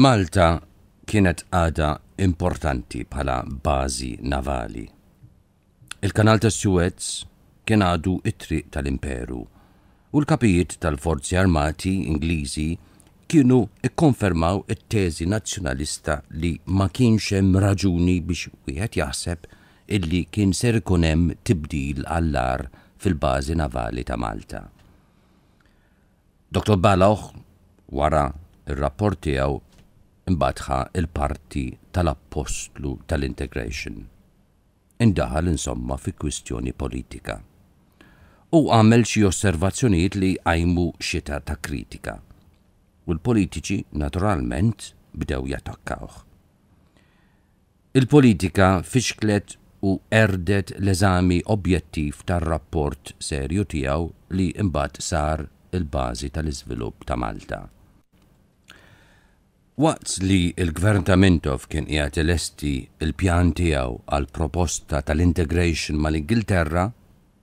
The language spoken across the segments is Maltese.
Malta kienet għada importanti bħala bażi navali. Il-kanal tas Suez kien għadu itri triq tal-imperu u l-kapijiet tal-forzi armati Ingliżi kienu ikkonfermaw it-teżi nazzjonalista li ma kienx hemm raġuni biex wieħed jaħseb illi kien ser ikun hemm tibdil għallar fil-bażi navali ta' Malta. Dr. Baloch, wara ir-rapport tiegħu imbatħa il-parti tal-apostlu tal-integration. Indaħal insomma fi kwistjoni politika. U għamel xi osservazzjonijiet li għajmu xita ta' kritika. U l-politiċi naturalment bdew jatakkawh. Il-politika fixklet u erdet l-eżami objettiv tar-rapport serju tiegħu li imbagħad sar il-bażi tal-iżvilupp ta' Malta. Waqt li il-gvern ta' Mintov kien qiegħed elesti il-pjan tiegħu għal proposta tal-integration mal-Ingilterra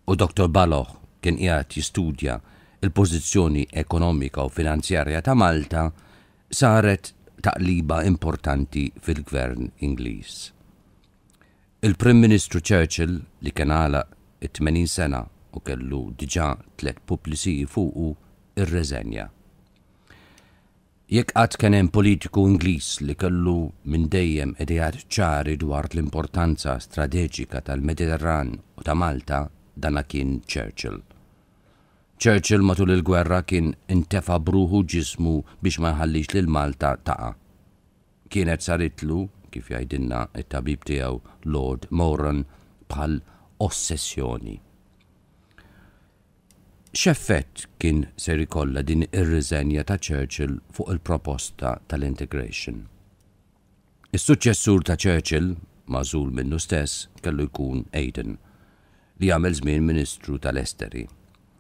u Dr. Baloch kien jgħat jistudja il-pożizzjoni ekonomika u finanzjarja ta' Malta saret taqliba importanti fil-gvern Ingliż. Il-Prim Ministru Churchill li kien għala 80 sena u kellu diġà tlet publisi fuqu ir-reżenja. Jekk għad kenem politiku Ingliż li kellu minn dejjem edijat ċari dwar l-importanza strateġika tal-Mediterran u ta' Malta, dana kien Churchill. Churchill matul il-gwerra kien intefa bruħu ġismu biex ma jħallix l Malta taqa. Kienet saritlu, kif jajdinna it-tabib tijaw Lord Moran, bħal ossessjoni x'effett kien Seri ikolla din ir-riżenja ta' Churchill fuq il-proposta tal-integration. Is-suċċessur ta' Churchill, mażul minnu stess, kellu jkun Aiden, li għamel żmien Ministru tal-Esteri.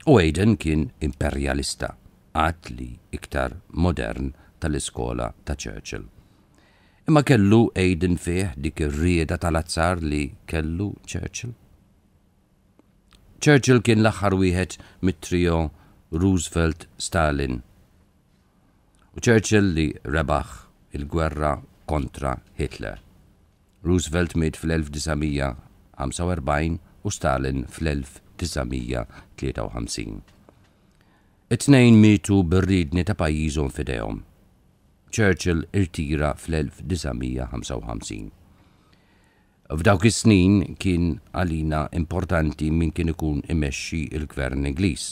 U Aiden kien imperjalista, għat li iktar modern tal-iskola ta' Churchill. Imma kellu Aiden fih dik ir-rieda tal-azzar li kellu Churchill? Churchill kien l axar wieħed mit-trio Roosevelt Stalin. U Churchill li rebaħ il-gwerra kontra Hitler. Roosevelt mit fl-1945 u Stalin fl-1953. It-tnejn mietu ridni ta' pajjiżhom Fidehom. Churchill irtira fl-1955. F'dawk is-snin kien għalina importanti min kien ikun imexxi il-gvern Ingliż.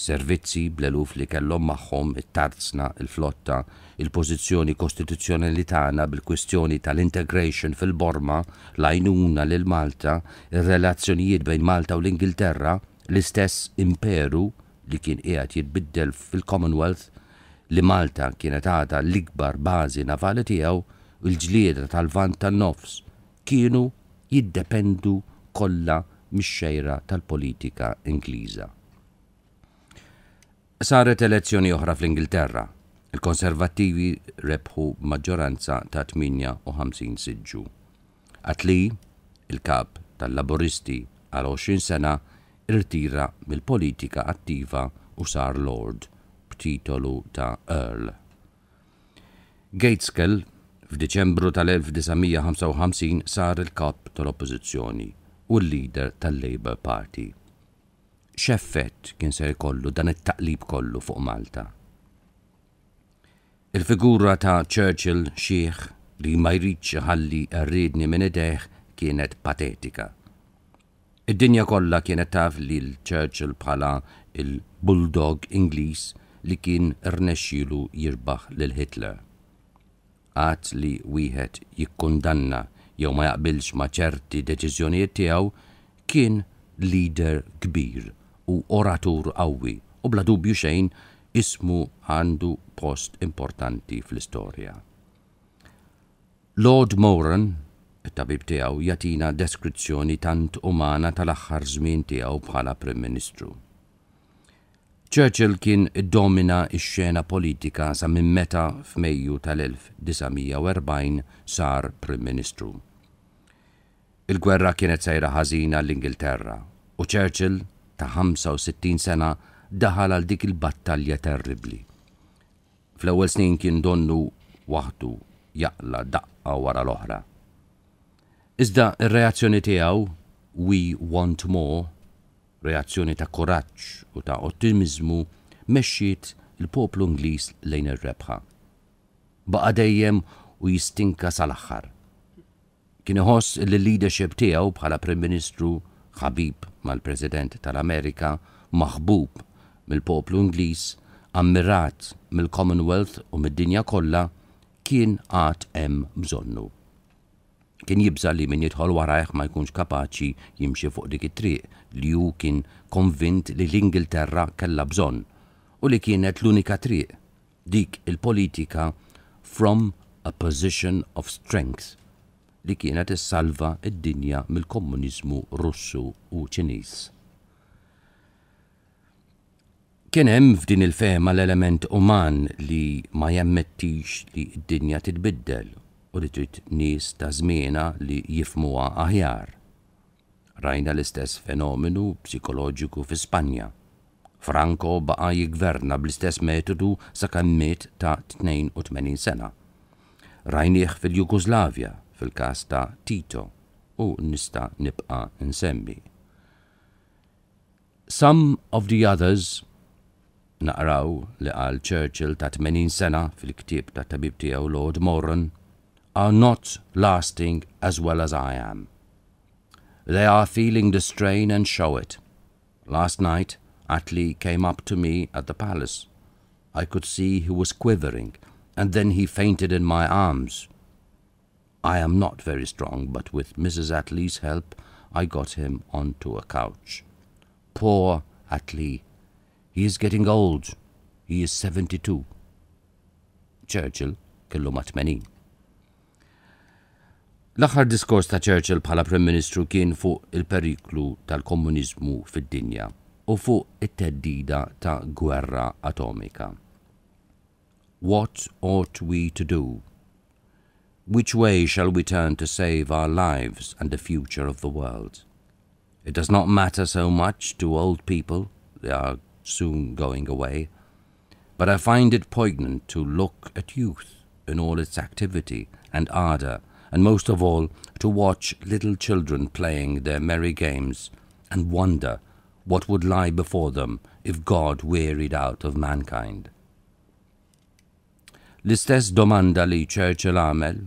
Servizzi bleluf li kellhom magħhom it-tarzna, il-flotta, il-pożizzjoni kostituzzjonali tagħna bil-kwistjoni tal-integration fil-Borma, l-għajnuna lil Malta, ir-relazzjonijiet bejn Malta u l-Ingilterra, l-istess imperu li kien qiegħed jitbiddel fil-Commonwealth li Malta kienet għadha l-ikbar bażi navali tiegħu il-ġlieda tal-vant tan-nofs kienu jiddependu kollha mixxejra tal-politika Ingliża. Saret elezzjoni oħra fl-Ingilterra. Il-Konservattivi rebħu maġġoranza ta' 58 siġġu. Atli, il-kap tal-Laboristi għal 20 sena, irtira mill-politika attiva u sar Lord b'titolu ta' Earl. Gateskell, F'Diċembru tal-1955 sar il-kap tal-Oppożizzjoni u l leader tal-Labour Party. X'effett kien se jkollu dan it-taqlib kollu fuq Malta? Il-figura ta' Churchill xieħ li ma jridx ħalli rridni minn ideħ kienet patetika. Id-dinja kollha kienet taf li l-Churchill bħala il-bulldog Ingliż li kien rnexxielu jirbaħ lil Hitler għat li wieħed jikkundanna jew ma jaqbilx ma ċerti deċiżjonijiet tiegħu kien leader kbir u oratur qawwi u bla dubju xejn ismu għandu post importanti fl-istorja. Lord Moran, it-tabib tiegħu jatina deskrizzjoni tant umana tal-aħħar żmien tiegħu bħala Prim Ministru. Churchill kien domina ix xena politika sa minn meta f'Mejju tal-1940 sar Prim Ministru. Il-gwerra kienet sejra ħażina l-Ingilterra u Churchill ta' 65 sena daħal għal dik il-battalja terribli. Fl-ewwel snin kien donnu waħdu jaqla daqqa wara l-oħra. Iżda ir-reazzjoni tiegħu We Want More reazzjoni ta' koraġġ u ta' ottimizmu mexxiet il-poplu Ingliż lejn ir-rebħa. Baqa dejjem u jistinka sal-aħħar. Kien iħoss li l-leadership tiegħu bħala Prim Ministru ħabib mal-President tal-Amerika maħbub mill-poplu Ingliż, ammirat mill-Commonwealth u mid-dinja kollha kien għad hemm bżonnu kien jibża li min jidħol warajħ ma jkunx kapaċi jimxi fuq dik it-triq li ju kien konvint li l-Ingilterra kella bżonn u li kienet l-unika triq dik il-politika from a position of strength li kienet issalva id-dinja mill-komuniżmu Russu u Ċiniż. Kien hemm f'din il fehma l-element uman li ma jemmettix li d-dinja titbiddel u li trid nies ta' żmiena li jifmuha aħjar. Rajna l-istess fenomenu psikoloġiku fi Spanja. Franco baqa jigverna bl-istess metodu sakemm miet ta' 82 sena. Rajnieħ fil jugoslavia fil-kas ta' Tito u nista nibqa' nsemmi. Some of the others naqraw li għal Churchill ta' 80 sena fil-ktib ta' tabib tiegħu Lord Moran are not lasting as well as I am. They are feeling the strain and show it. Last night, Atli came up to me at the palace. I could see he was quivering, and then he fainted in my arms. I am not very strong, but with Mrs. Atlee's help, I got him onto a couch. Poor Atlee. He is getting old. He is 72. Churchill, Kilumatmeni. L-aħħar diskors ta' Churchill bħala Prim Ministru kien fuq il-periklu tal-komuniżmu fid-dinja u fuq it-teddida ta' gwerra atomika. What ought we to do? Which way shall we turn to save our lives and the future of the world? It does not matter so much to old people, they are soon going away, but I find it poignant to look at youth in all its activity and ardour and most of all, to watch little children playing their merry games and wonder what would lie before them if God wearied out of mankind. L-istess domanda li Churchill għamel,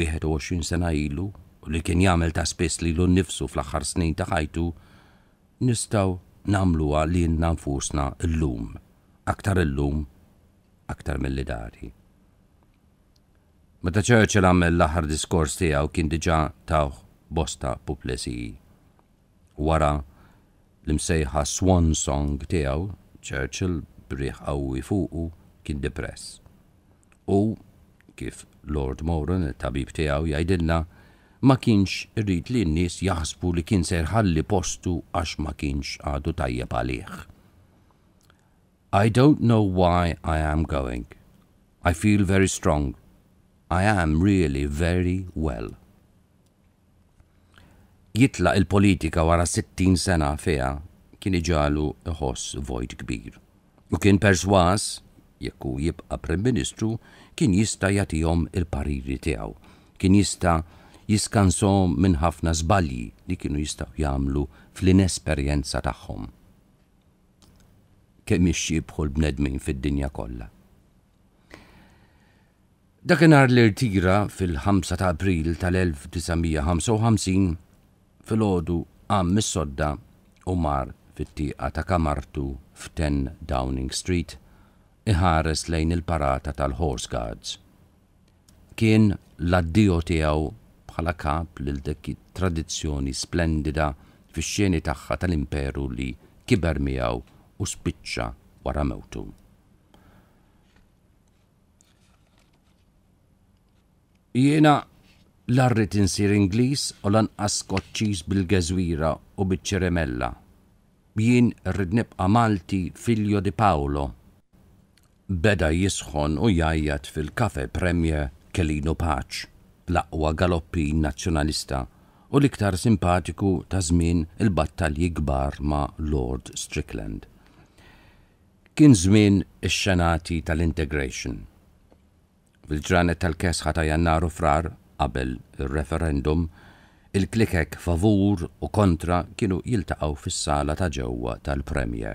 21 sena ilu, li kien jagħmel ta' spiss li l-nifsu fl-aħħar snin ta' ħajtu, nistgħu namluha li nfusna lum, aktar illum, aktar mill-li dari. Meta Churchill għamel l-aħħar diskors tiegħu kien diġà taħ bosta publesi. Wara l-imsejħa Swan Song tiegħu, Churchill briħ qawwi fuqu kien depress. U kif Lord Moran, tabib tiegħu jgħidilna, ma kienx rrit li n-nies jaħsbu li kien serħalli postu għax ma kienx għadu tajjeb għalih. I don't know why I am going. I feel very strong I am really very well. Jitla il-politika wara 60 sena feja kien iġalu iħoss vojt kbir. U kien perswas, jekku jibqa Prim Ministru, kien jista jatijom il-pariri tiegħu. Kien jista jiskansom minn ħafna żbalji li kienu jista jagħmlu fl-inesperjenza tagħhom. Kemm ixxibħu l-bnedmin fid-dinja kollha. Dakinhar l-irtira fil-5 ta' April tal-1955 fil-ħodu għam mis-sodda u mar fit tiqa ta' kamartu f'Ten Downing Street iħares lejn il-parata tal-Horse Guards. Kien l-addio tiegħu bħala kap lil dik tradizzjoni splendida fix-xeni tagħha tal-imperu li kiber miegħu u spiċċa wara mewtu. Jiena arrit insir Ingliż u lanqas skoċċiż bil-geżwira u biċ ċeremella Jien rrid nibqa' Malti filjo di Paolo. Beda jisħon u jajjat fil-kafe premje Kelino Paċ, l-aqwa galoppin nazzjonalista u l-iktar simpatiku ta' żmien il-battalji kbar ma' Lord Strickland. Kien żmien ix-xenati tal-integration Fil-ġranet tal-kesħa ta' jannaru frar, qabel il-referendum, il-klikek favur u kontra kienu jiltaqaw fis-sala ta' ġewwa tal-premje.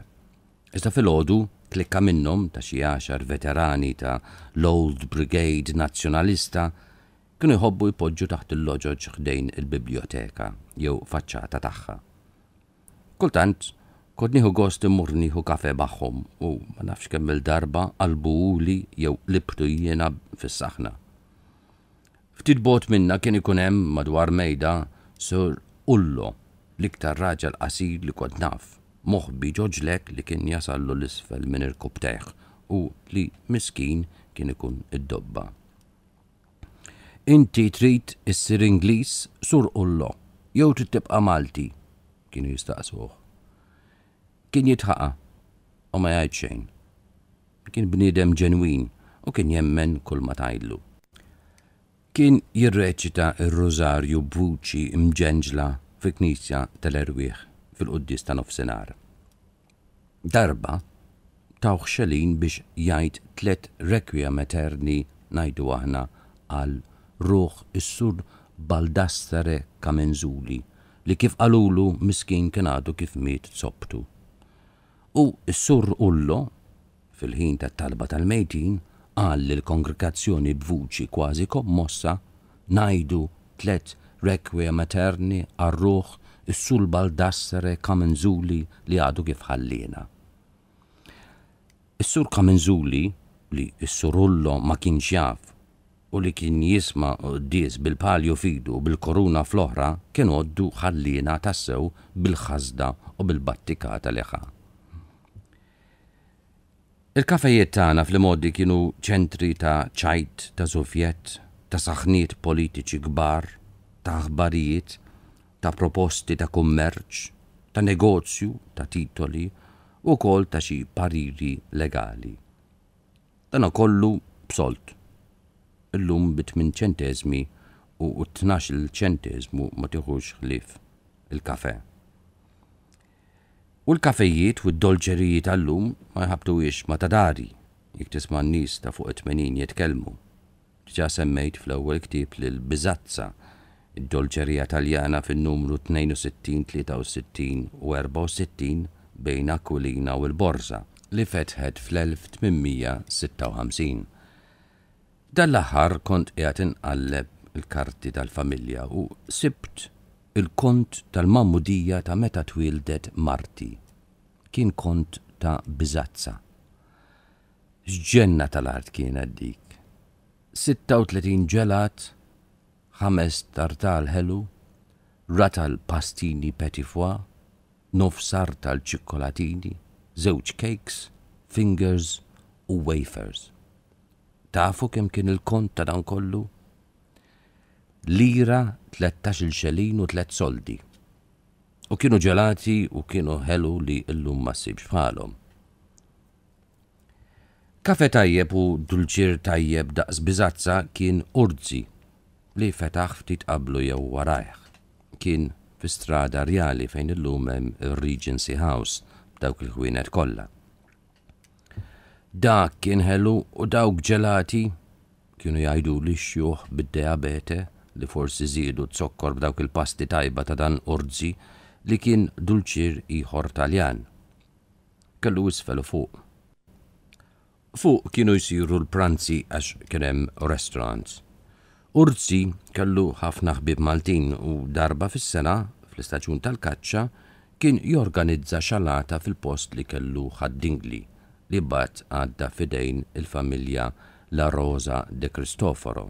Iżda fil-ħodu, klikka minnhom ta' xi veterani ta' l-Old Brigade Nazzjonalista kienu jħobbu jpoġġu taħt il-loġoġ ħdejn il-biblioteka jew faċċata tagħha. Kultant, kodniħu gost imurniħu kafe magħhom u ma nafx kemm il-darba qalbu li jew libtu jiena fis-saħna. Ftit bot minna kien ikun hemm madwar mejda sur Ullo l-iktar raġel qasir li kod naf, bi ġoġlek li kien jasallu l-isfel minn il-kubteħ u li miskin kien ikun id-dobba. Inti trid issir Ingliż sur Ullo jew trid Malti kienu jistaqsuh kien jitħaqa u ma jgħid xejn. Kien bnidem ġenwin u kien jemmen kull ma tajlu. Kien jirreċita il-rozarju b'vuċi mġenġla fi knisja tal-erwieħ fil qoddis ta' nofsenar. Darba ta' xelin biex jgħid tlet rekwija materni najdu aħna għal ruħ is-sur Baldastare Kamenzuli li kif qalulu miskin kien għadu kif miet soptu. U s-sur Ullo, fil-ħin tat talba tal-mejtin, għal l-kongregazzjoni b'vuċi kważi kommossa najdu tlet rekwie materni arruħ is-sul baldassere kamenżuli li għadu kif ħallina. Is-sur kamenżuli li s-surullo ma kienx jaf u li kien jisma diz bil-palju fidu bil-koruna fl-oħra kien għoddu ħallina tassew bil-ħazda u bil-battikata liħa. Il-kafejiet tagħna fl-modi kienu ċentri ta' ċajt ta' sovjet, ta' saħniet politiċi kbar, ta' aħbarijiet, ta' proposti ta' kummerċ, ta' negozju, ta' titoli u kol ta' xi pariri legali. Dan kollu b'solt. Illum bit minn ċentezmi u 12 ċentezmu ma tieħux ħlief il-kafe. U l-kafejiet u d tal-lum ma jħabtuwiex ma dari, jek tisma n-nis ta' fuq 80 jitkelmu. Ġa semmejt fl-ewwel ktib l biżazza id-dolċerija Taljana fin-numru 62, 63 u 64 bejn Akulina u l-Borza li fetħet fl-1856. Dan l-aħħar kont qiegħed inqalleb il-karti tal-familja u sibt il-kont tal-mammudija ta' meta twildet Marti. Kien kont ta' bizazza. Xġenna tal-art kien dik. 36 ġelat, ħames tartal ħelu, ratal pastini petifwa, nofsar tal-ċikkolatini, zewċ cakes, fingers u wafers. Tafu kem kien il-kont ta' dan kollu? lira 13 xelin u 3 soldi. U kienu ġelati u kienu ħelu li illum ma sibx bħalhom. Kafe tajjeb u dulċir tajjeb daqs bizazza kien urzi li fetaħ ftit qablu jew warajħ. Kien fi strada rjali fejn illum hemm il-Regency House dawk il-ħwienet kollha. Dak kien ħelu u dawk ġelati kienu jgħidu li xjuħ bid-diabete li forsi zidu t-sokkor b'dawk il-pasti tajba ta' dan orzi li kien dulċir iħor taljan. Kellu isfel fuq. Fuq kienu jisiru l-pranzi għax kienem restaurants. Urzi kellu ħafna ħbib Maltin u darba fis-sena fl-istaġun tal-kaċċa kien jorganizza xalata fil-post li kellu ħaddingli li bat għadda fidejn il-familja La Rosa de Cristoforo.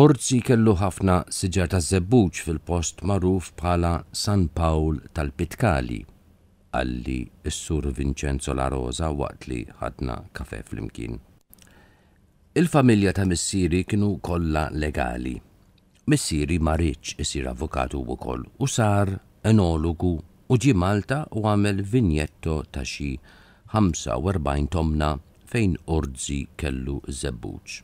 Orzi kellu ħafna siġar ta' zebbuċ fil-post maruf bħala San Paul tal-Pitkali, għalli s-sur Vincenzo La Rosa waqt li ħadna kafe fl-imkien. Il-familja ta' missiri kienu kollha legali. Missiri marriċ isir avukatu u koll u sar enologu u ġi Malta u għamel vinjetto ta' xi 45 tomna fejn orzi kellu zebbuċ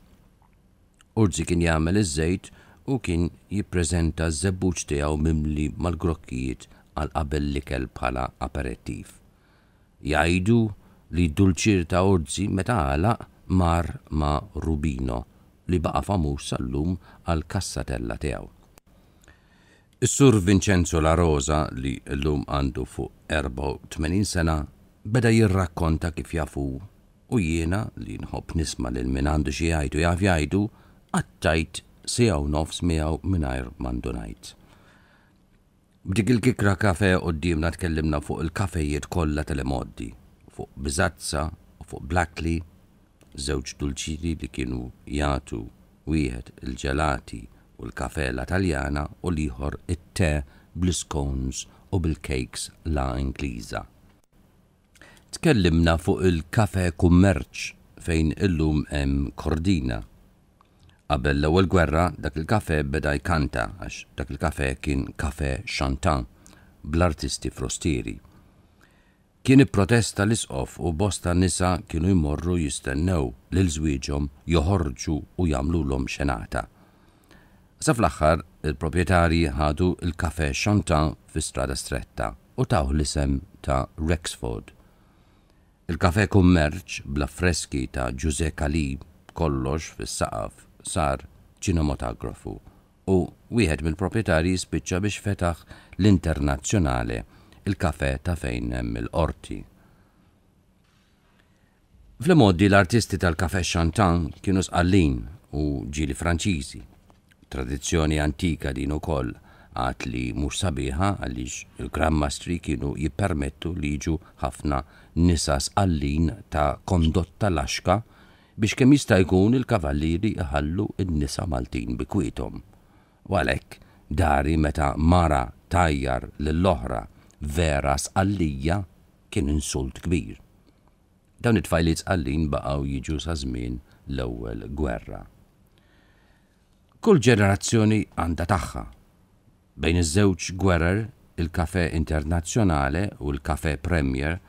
Urzi kien jagħmel iż-żejt u kien jippreżenta ż-żebbuġ tiegħu mimli mal-grokkijiet għal qabel l-ikel bħala aperettiv. Jgħidu li dulċir ta' Urzi meta għala mar ma' Rubino li baqa famux sal-lum għal kassatella tiegħu. Is-sur Vincenzo La Rosa li llum għandu fuq 84 sena beda jirrakkonta kif jafu u jiena li nħobb nisma lil min għandu xi jgħidu jaf jgħidu għattajt sijaw nofs miegħu mingħajr mandunajt. B'dik il-kikra kafe qoddimna tkellimna fuq il-kafejiet kollha tal emoddi fuq Bizazza, fuq Blackley, żewġ dulċiri li kienu jagħtu wieħed il-ġelati u l l taljana u liħor it-te bl-scones u bil-cakes la Ingliża. Tkellimna fuq il-kafe kummerċ fejn illum hemm kordina Qabel l-ewwel gwerra dak il-kafe beda jkanta għax dak il-kafe kien kafe xantan bl-artisti frostieri. Kien protesta l-isqof u bosta nisa kienu jmorru jistennew lil żwieġhom joħorġu u l xenata. Sa fl-aħħar il-proprjetari ħadu il-kafe xantan fi strada stretta u taw l-isem ta' Rexford. Il-kafe kummerċ bla freski ta' Giuseppe Calib kollox fis-saqaf sar ċinematografu u wieħed mill-proprjetarji spiċċa biex fetaħ l-Internazzjonale, il-kafe ta' fejn hemm il-qorti. Fl-modi l-artisti tal-kafe Chantan kienu sqallin u ġili Franċiżi. Tradizzjoni antika din ukoll għat li mhux sabiħa għaliex il-Grand Mastri kienu jippermettu li jiġu ħafna nisa għallin ta' kondotta laxka biex kemm jista' jkun il-kavallieri iħallu n-nisa Maltin bikwietom. Walek, dari meta mara tajjar lill-oħra vera sqallija kien insult kbir. Dawn it-tfajliet sqallin baqgħu jiġu sa żmien l-ewwel gwerra. Kull ġenerazzjoni għandha tagħha. Bejn iż-żewġ gwerer il-kafe internazzjonale u l-kafe premier –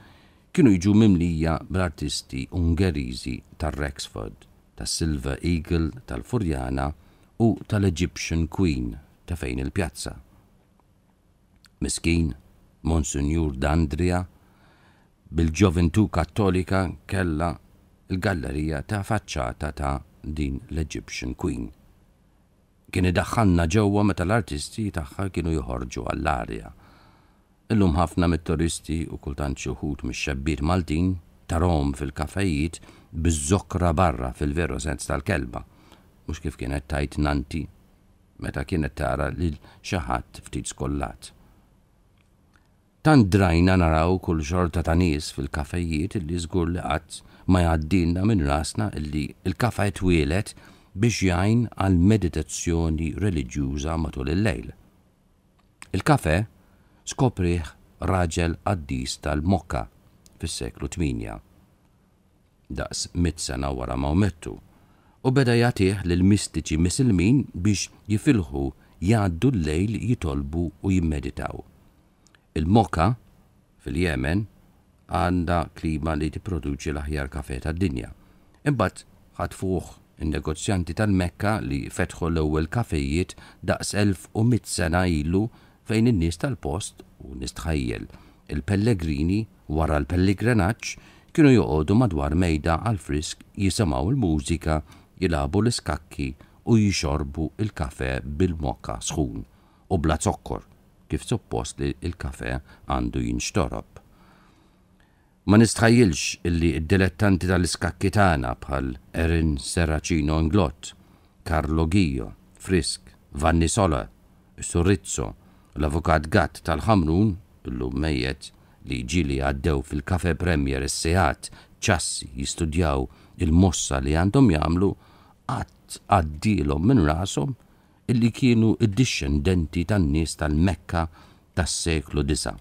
kienu jġu mimlija bl-artisti Ungeriżi tar-Rexford, tas-Silver Eagle tal-Furjana u tal-Egyptian Queen ta' fejn il-pjazza. Miskin, Monsignor Dandria, bil-ġoventù kattolika kella il-gallerija ta' faċċata ta' din l-Egyptian Queen. Kien idaħħalna ġewwa meta l-artisti tagħha kienu joħorġu għall-arja Illum ħafna mit-turisti u kultant xuħut mix-xabbir Maltin tarom fil kafajiet bizzokra barra fil-veru sens tal-kelba, mhux kif kienet tajt nanti meta kienet tara li xaħat ftit skollat. Tan drajna naraw kull xorta ta' nies fil kafajiet illi żgur li qatt ma jgħaddinna minn rasna illi il kafajt wielet biex jgħin għal meditazzjoni reliġjuża matul il-lejl. Il-kafe il kafe skopriħ raġel għaddis tal-Mokka fis-seklu 8. Daqs mit sena wara Maomettu u beda jagħtih lil mistiċi misilmin biex jifilħu jgħaddu l-lejl jitolbu u jimmeditaw. Il-Mokka fil-Jemen għanda klima li tipproduċi l-aħjar kafe tad-dinja. Imbagħad ħatfuh in-negozjanti tal-Mekka li fetħu l-ewwel kafejiet daqs 1100 sena ilu fejn in-nies tal-post u nistħajjel il-pellegrini wara l-pellegrinaċ kienu joqogħdu madwar mejda għal frisk jisamaw il-mużika, jilabu l-iskakki u jixorbu il-kafe bil-mokka sħun u bla zokkor kif suppost li il-kafe għandu jinxtorob. Ma nistħajilx illi id-dilettanti tal-iskakki tagħna bħal Erin Serracino Inglot, Carlo Gio, Frisk, Vanni Sola, Surrizzo, L-avukat Gatt tal-ħamrun, illum mejjet li ġili għaddew fil-kafe Premier s-sejat ċass jistudjaw il-mossa li għandhom jamlu għatt għaddilom minn rasom illi kienu id-discendenti tan-nies tal-Mekka tas-seklu 9.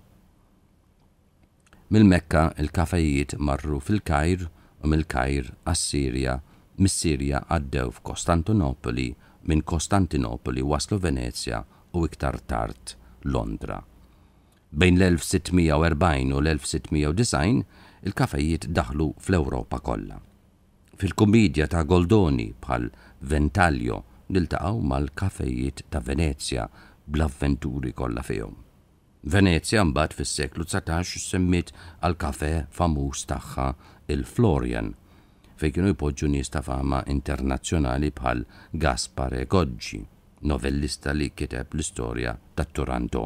Mill-Mekka il kafejiet marru fil-Kajr u mill-Kajr għas-Sirja, mis-Sirja għaddew f'Kostantinopoli minn Kostantinopoli waslu Venezja u iktar tard Londra. Bejn l-1640 u l-1690 il-kafejiet daħlu fl-Ewropa kollha. Fil-kumidja ta' Goldoni bħal Ventaglio niltaqgħu mal-kafejiet ta' Venezja bl-avventuri kollha fihom. Venezja mbagħad fis-seklu 19 semmiet għal kafe famuż tagħha il-Florian fejn kienu jpoġġu nies ta' fama internazzjonali bħal Gaspare Goggi novellista li kiteb l-istorja ta' Toronto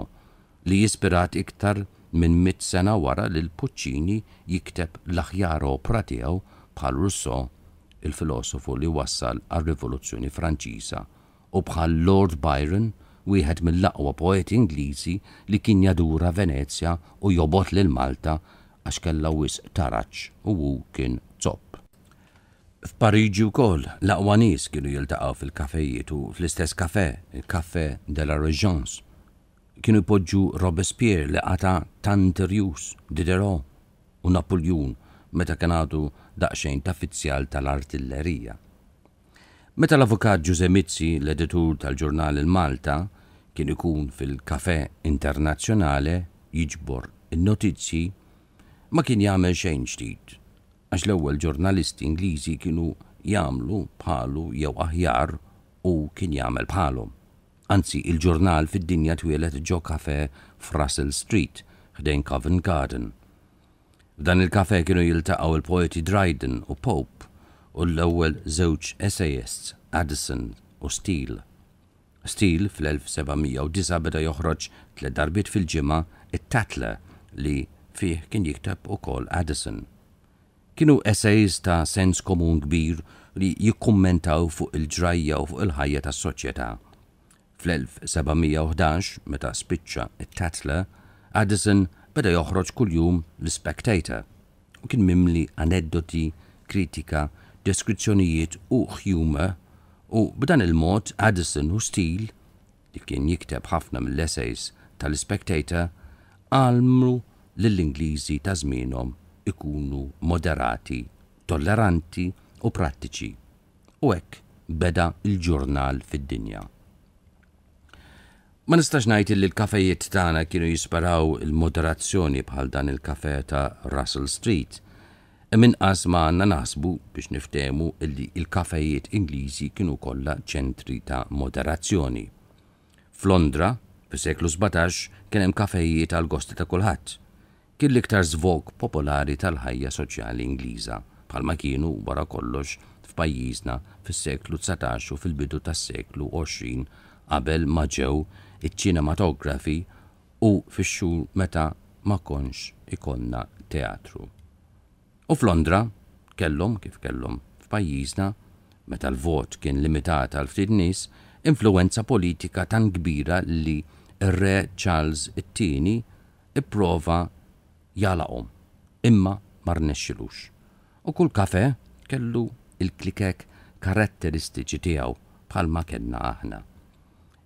li jispirat iktar minn mit sena wara li l-Puccini jikteb l-aħjar opra tiegħu bħal Rousseau, il-filosofu li wassal għal-Rivoluzzjoni Franċiża, u bħal Lord Byron, wieħed mill-aqwa poeti Ingliżi li kien jadura Venezja u jobot lil Malta għax kellha wis taraċ u hu kien F'Pariġi wkoll l-aqwa nies kienu jiltaqgħu fil-kafejiet u fl-istess kafè, il-Kafè de la Regions. Kienu jpoġġu Robespierre li qata Tanterius, Diderot u Napoljun meta kien għadu daqsxejn ta' fizzjal tal-artillerija. Meta l-avukat Giuse Mizzi, l-editur tal-ġurnal il-Malta, kien ikun fil-kafè internazzjonale jiġbor il notizzi ma kien jagħmel xejn ġdid għax l-ewwel ġurnalisti Ingliżi kienu jagħmlu bħalu jew aħjar u kien jagħmel bħalhom. Anzi, il-ġurnal fid-dinja twielet ġo kafe f'Russell Street, ħdejn Covent Garden. F'dan il-kafe kienu jiltaqgħu il-poeti Dryden u Pope u l-ewwel żewġ essayists Addison u Steele. Steele fl-1709 beda joħroġ tliet darbit fil-ġimgħa it-tatla li fih kien jiktab ukoll Addison. Kienu essays ta' sens komun kbir li jikkummentaw fuq il-ġrajja u fuq il-ħajja tas soċjetà Fl-1711, meta spiċċa it-tatla, Addison beda joħroġ kuljum l-Spectator u kien mimli aneddoti, kritika, deskrizzjonijiet u humor u b'dan il-mod Addison u Steele li kien jikteb ħafna mill-essays tal-Spectator għalmru l-Ingliżi ta' żmienhom ikunu moderati, tolleranti u prattiċi. U hekk beda il-ġurnal fid-dinja. Ma nistax ngħid li l-kafejiet tagħna kienu jisparaw il-moderazzjoni bħal dan il-kafe ta' Russell Street. Min qas ma għandna naħsbu biex niftemu li l-kafejiet Ingliżi kienu kollha ċentri ta' moderazzjoni. Flondra, fis-seklu 17, kien hemm kafejiet għal gosti ta' kulħadd kien l-iktar zvok popolari tal-ħajja soċjali Ingliża bħalma kienu wara kollox f'pajjiżna fis-seklu 19 u fil-bidu tas-seklu 20 qabel ma ġew iċ-ċinematografi u fix-xhur meta ma konx ikonna teatru. U f'Londra kellhom kif kellhom f'pajjiżna meta l-vot kien limitata għal ftit nies, influenza politika tan kbira li r-re Charles it-tieni ipprova jalaqom, imma mar U kull kafe kellu il-klikek karatteristiċi tiegħu bħalma kellna aħna.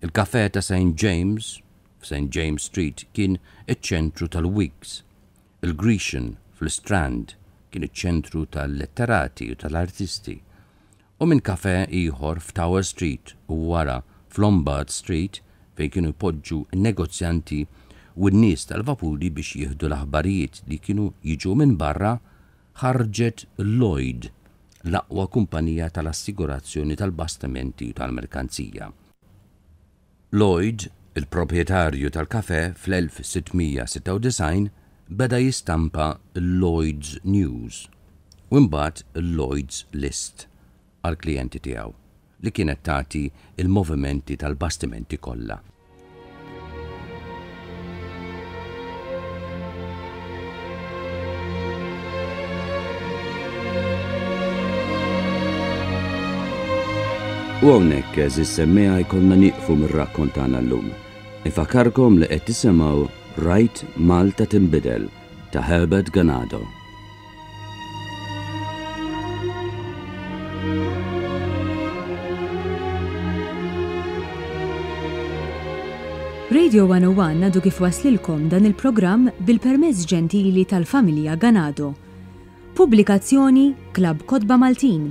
Il-kafe ta' St. James, f'St. James Street, kien iċ-ċentru tal wigs Il-Grecian fl-Strand kien iċ-ċentru tal-letterati u tal-artisti. U minn kafe ieħor f'Tower Street u wara f'Lombard Street fejn kienu jpoġġu negozjanti u n-nies tal-vapuri biex jieħdu l-aħbarijiet li kienu jiġu minn barra ħarġet Lloyd, l-aqwa kumpanija tal-assigurazzjoni tal-bastimenti u tal-merkanzija. Lloyd, il-propietarju tal-kafe fl-1696, beda jistampa Lloyd's News u mbagħad Lloyd's List għal klijenti tiegħu li kienet tagħti il-movimenti tal-bastimenti kollha. U għonek eżis semmeja jkollna niqfu mir-rakkontana l-lum. Ifakarkom li qed tisimgħu Right Malta Timbidel ta' Herbert Ganado. Radio 101 għadu kif waslilkom dan il-programm bil-permezz ġentili tal-familja Ganado. Publikazzjoni Klab Kodba Maltin